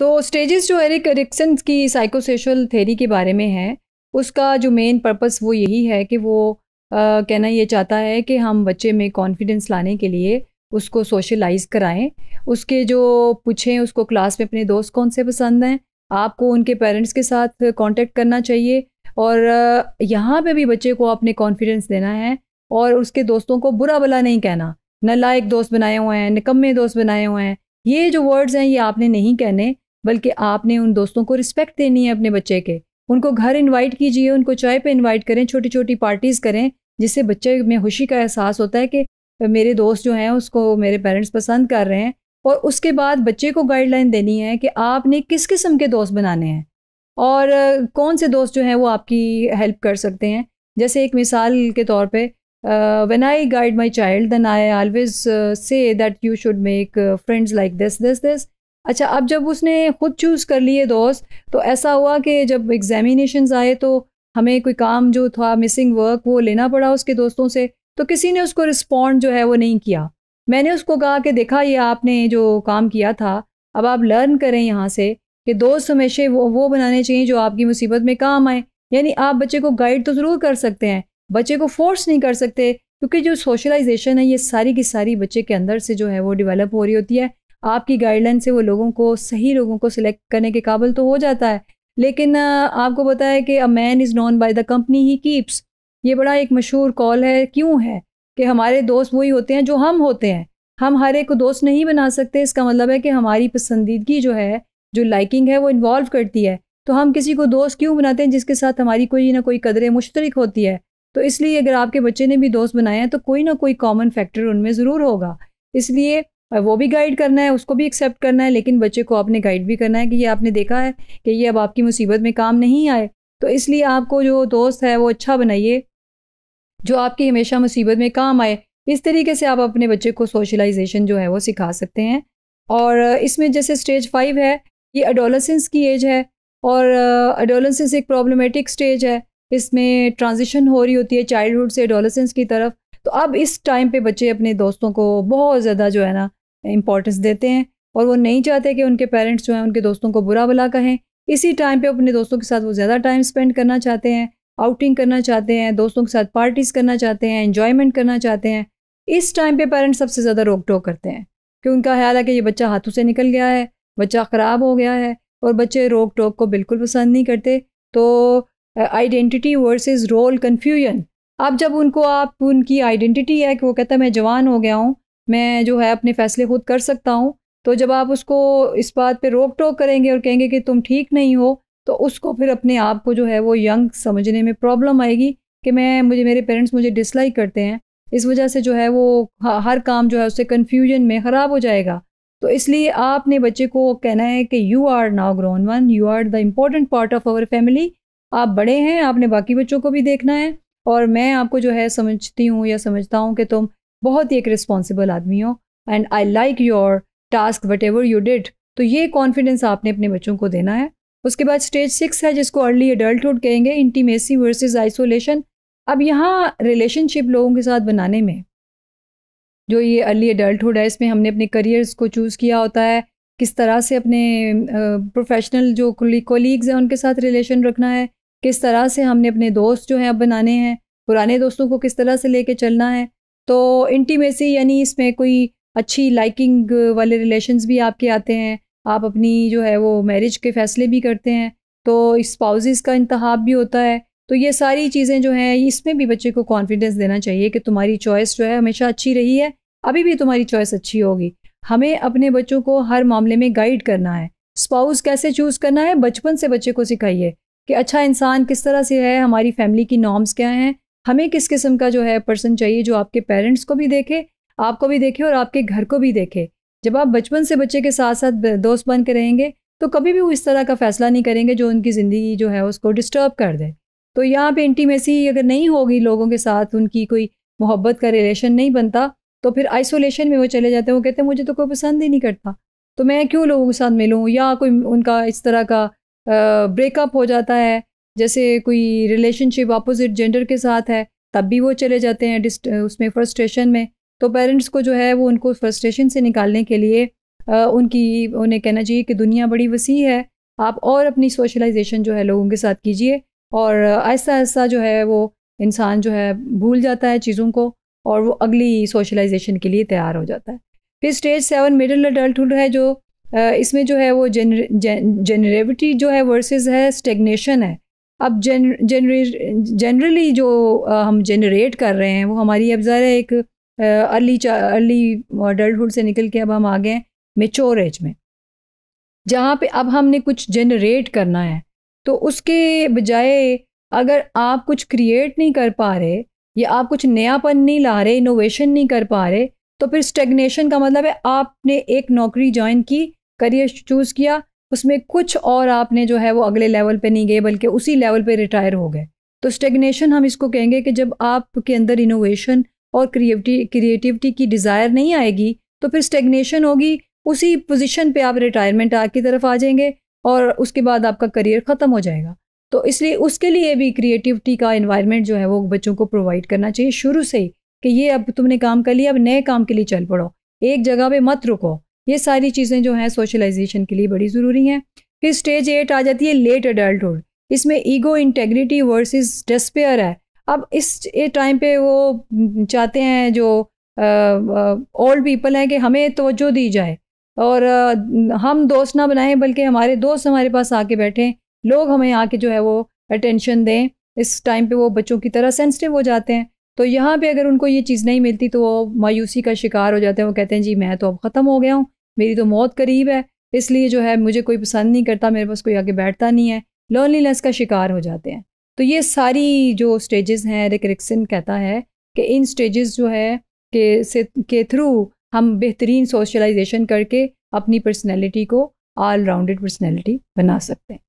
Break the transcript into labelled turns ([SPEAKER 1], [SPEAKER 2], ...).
[SPEAKER 1] तो स्टेजेस जो Erik Erikson की साइकोसेशल थेरी के बारे में है उसका जो मेन पर्पस वो यही है कि वो आ, कहना ये चाहता है कि हम बच्चे में कॉन्फिडेंस लाने के लिए उसको सोशलाइज कराएं उसके जो पूछें उसको क्लास में अपने दोस्त कौन से पसंद हैं आपको उनके पेरेंट्स के साथ कांटेक्ट करना चाहिए और यहाँ पे भी बच्चे को अपने कॉन्फिडेंस देना है और उसके दोस्तों को बुरा भला नहीं कहना न लायक दोस्त बनाए हुए हैं निकम्मे दोस्त बनाए हुए हैं ये जो वर्ड्स हैं ये आपने नहीं कहने बल्कि आपने उन दोस्तों को रिस्पेक्ट देनी है अपने बच्चे के उनको घर इनवाइट कीजिए उनको चाय पे इनवाइट करें छोटी छोटी पार्टीज़ करें जिससे बच्चे में खुशी का एहसास होता है कि मेरे दोस्त जो हैं उसको मेरे पेरेंट्स पसंद कर रहे हैं और उसके बाद बच्चे को गाइडलाइन देनी है कि आपने किस किस्म के दोस्त बनाने हैं और कौन से दोस्त जो हैं वो आपकी हेल्प कर सकते हैं जैसे एक मिसाल के तौर पे when I guide my child then I always say that you should make friends like this this this अच्छा अब जब उसने खुद चूज़ कर लिए दोस्त तो ऐसा हुआ कि जब एग्जामिनेशन आए तो हमें कोई काम जो था मिसिंग वर्क वो लेना पड़ा उसके दोस्तों से तो किसी ने उसको रिस्पॉन्ड जो है वो नहीं किया मैंने उसको कहा कि देखा ये आपने जो काम किया था अब आप लर्न करें यहाँ से कि दोस्त हमेशा वो वो बनाने चाहिए जो आपकी मुसीबत में काम आए यानी आप बच्चे को गाइड तो ज़रूर कर सकते हैं बच्चे को फोर्स नहीं कर सकते क्योंकि जो सोशलाइजेशन है ये सारी की सारी बच्चे के अंदर से जो है वो डेवलप हो रही होती है आपकी गाइडलाइन से वो लोगों को सही लोगों को सिलेक्ट करने के काबिल तो हो जाता है लेकिन आपको पता है कि a man is known by the company he keeps ये बड़ा एक मशहूर कॉल है क्यों है कि हमारे दोस्त वही होते हैं जो हम होते हैं हम हर एक को दोस्त नहीं बना सकते इसका मतलब है कि हमारी पसंदीदगी जो है जो लाइकिंग है वो इन्वॉल्व करती है तो हम किसी को दोस्त क्यों बनाते हैं जिसके साथ हमारी कोई ना कोई कदरें मुश्तरक होती है तो इसलिए अगर आपके बच्चे ने भी दोस्त बनाए हैं तो कोई ना कोई कॉमन फैक्टर उनमें ज़रूर होगा इसलिए और वो भी गाइड करना है उसको भी एक्सेप्ट करना है लेकिन बच्चे को आपने गाइड भी करना है कि ये आपने देखा है कि ये अब आपकी मुसीबत में काम नहीं आए तो इसलिए आपको जो दोस्त है वो अच्छा बनाइए जो आपकी हमेशा मुसीबत में काम आए इस तरीके से आप अपने बच्चे को सोशलाइजेशन जो है वो सिखा सकते हैं और इसमें जैसे स्टेज फाइव है ये अडोलसेंस की एज है और अडोलसेंस एक प्रॉब्लमेटिक स्टेज है इसमें ट्रांजिशन हो रही होती है चाइल्डहुड से एडोलसेंस की तरफ तो अब इस टाइम पे बच्चे अपने दोस्तों को बहुत ज़्यादा जो है ना इम्पोर्टेंस देते हैं और वो नहीं चाहते कि उनके पेरेंट्स जो हैं उनके दोस्तों को बुरा भला कहें इसी टाइम पे अपने दोस्तों के साथ वो ज़्यादा टाइम स्पेंड करना चाहते हैं आउटिंग करना चाहते हैं दोस्तों के साथ पार्टीज़ करना चाहते हैं इन्जॉयमेंट करना चाहते हैं इस टाइम पे पेरेंट्स सबसे ज़्यादा रोक टोक करते हैं कि उनका ख्याल है कि ये बच्चा हाथों से निकल गया है बच्चा ख़राब हो गया है और बच्चे रोक टोक को बिल्कुल पसंद नहीं करते तो आइडेंटिटी वर्सेज़ रोल कन्फ्यूजन अब जब उनको आप उनकी आइडेंटिटी है कि वो कहता है मैं जवान हो गया हूँ मैं जो है अपने फैसले खुद कर सकता हूँ तो जब आप उसको इस बात पे रोक टोक करेंगे और कहेंगे कि तुम ठीक नहीं हो तो उसको फिर अपने आप को जो है वो यंग समझने में प्रॉब्लम आएगी कि मैं मुझे मेरे पेरेंट्स मुझे डिसलाइक करते हैं इस वजह से जो है वो हर काम जो है उससे कन्फ्यूजन में ख़राब हो जाएगा तो इसलिए आपने बच्चे को कहना है कि you are now grown one you are the important part of our family आप बड़े हैं आपने बाकी बच्चों को भी देखना है और मैं आपको जो है समझती हूँ या समझता हूँ कि तुम बहुत ही एक रिस्पॉन्सिबल आदमी हो and I like your task whatever you did तो ये कॉन्फिडेंस आपने अपने बच्चों को देना है उसके बाद स्टेज सिक्स है जिसको अर्ली एडल्टहुड कहेंगे इंटीमेसी वर्सेस आइसोलेशन अब यहाँ रिलेशनशिप लोगों के साथ बनाने में जो ये अर्ली एडल्टहुड है इसमें हमने अपने करियर्स को चूज़ किया होता है किस तरह से अपने प्रोफेशनल जो कोलीग्स हैं उनके साथ रिलेशन रखना है किस तरह से हमने अपने दोस्त जो हैं अब बनाने हैं पुराने दोस्तों को किस तरह से लेके चलना है तो इंटीमेसी यानी इसमें कोई अच्छी लाइकिंग वाले रिलेशंस भी आपके आते हैं आप अपनी जो है वो मैरिज के फैसले भी करते हैं तो स्पाउजेस का इंतहाब भी होता है तो ये सारी चीज़ें जो हैं इसमें भी बच्चे को कॉन्फिडेंस देना चाहिए कि तुम्हारी चॉइस जो है हमेशा अच्छी रही है अभी भी तुम्हारी चॉइस अच्छी होगी हमें अपने बच्चों को हर मामले में गाइड करना है स्पाउस कैसे चूज़ करना है बचपन से बच्चे को सिखाइए कि अच्छा इंसान किस तरह से है हमारी फैमिली की नॉर्म्स क्या हैं हमें किस किस्म का जो है पर्सन चाहिए जो आपके पेरेंट्स को भी देखे आपको भी देखे और आपके घर को भी देखे जब आप बचपन से बच्चे के साथ साथ दोस्त बन के रहेंगे तो कभी भी वो इस तरह का फैसला नहीं करेंगे जो उनकी ज़िंदगी जो है उसको डिस्टर्ब कर दे तो यहाँ पे इंटीमेसी अगर नहीं होगी लोगों के साथ उनकी कोई मोहब्बत का रिलेशन नहीं बनता तो फिर आइसोलेशन में वो चले जाते हैं वो कहते हैं मुझे तो कोई पसंद ही नहीं करता तो मैं क्यों लोगों के साथ मिलूँ या कोई उनका इस तरह का ब्रेकअप हो जाता है जैसे कोई रिलेशनशिप अपोजिट जेंडर के साथ है तब भी वो चले जाते हैं उसमें फ्रस्ट्रेशन में तो पेरेंट्स को जो है वो उनको फ्रस्ट्रेशन से निकालने के लिए आ, उनकी उन्हें कहना चाहिए कि दुनिया बड़ी वसी है आप और अपनी सोशलाइजेशन जो है लोगों के साथ कीजिए और आहिस्ता ऐसा जो है वो इंसान जो है भूल जाता है चीज़ों को और वो अगली सोशलाइजेशन के लिए तैयार हो जाता है फिर स्टेज सेवन मिडिल अडल्टहुड है जो इसमें जो है वो जेनरेविटी जो है वर्सेस है स्टेगनेशन है अब जन जनरे जनरली जो हम जनरेट कर रहे हैं वो हमारी अब ज़रा एक अर्ली अर्ली अडल्टुड से निकल के अब हम आ गए मेचोर एज में जहाँ पे अब हमने कुछ जनरेट करना है तो उसके बजाय अगर आप कुछ क्रिएट नहीं कर पा रहे या आप कुछ नयापन नहीं ला रहे इनोवेशन नहीं कर पा रहे तो फिर स्टेगनेशन का मतलब है आपने एक नौकरी ज्वाइन की करियर चूज़ किया उसमें कुछ और आपने जो है वो अगले लेवल पे नहीं गए बल्कि उसी लेवल पे रिटायर हो गए तो स्टेगनेशन हम इसको कहेंगे कि जब आपके अंदर इनोवेशन और क्रिएटिव क्रिएटिविटी की डिज़ायर नहीं आएगी तो फिर स्टेगनेशन होगी उसी पोजीशन पे आप रिटायरमेंट आ की तरफ आ जाएंगे और उसके बाद आपका करियर ख़त्म हो जाएगा तो इसलिए उसके लिए भी क्रिएटिविटी का इन्वायरमेंट जो है वो बच्चों को प्रोवाइड करना चाहिए शुरू से ही कि ये अब तुमने काम कर लिया अब नए काम के लिए चल पड़ो एक जगह पर मत रुको ये सारी चीज़ें जो हैं सोशलाइजेशन के लिए बड़ी ज़रूरी हैं फिर स्टेज एट आ जाती है लेट अडल्टुड इसमें ईगो इंटेग्रिटी वर्सेस डेस्पेयर है अब इस टाइम पे वो चाहते हैं जो ओल्ड पीपल हैं कि हमें तोज्जो दी जाए और आ, हम दोस्त ना बनाएं बल्कि हमारे दोस्त हमारे पास आके बैठें लोग हमें आके जो है वो अटेंशन दें इस टाइम पे वो बच्चों की तरह सेंसिटिव हो जाते हैं तो यहाँ पे अगर उनको ये चीज़ नहीं मिलती तो वो मायूसी का शिकार हो जाते हैं वो कहते हैं जी मैं तो अब ख़त्म हो गया हूँ मेरी तो मौत करीब है इसलिए जो है मुझे कोई पसंद नहीं करता मेरे पास कोई आगे बैठता नहीं है लोनलीनेस का शिकार हो जाते हैं तो ये सारी जो स्टेजेस हैं रिकरिक्सन कहता है कि इन स्टेजेस जो है के से के थ्रू हम बेहतरीन सोशलाइजेशन करके अपनी पर्सनैलिटी को ऑल राउंडेड पर्सनैलिटी बना सकते हैं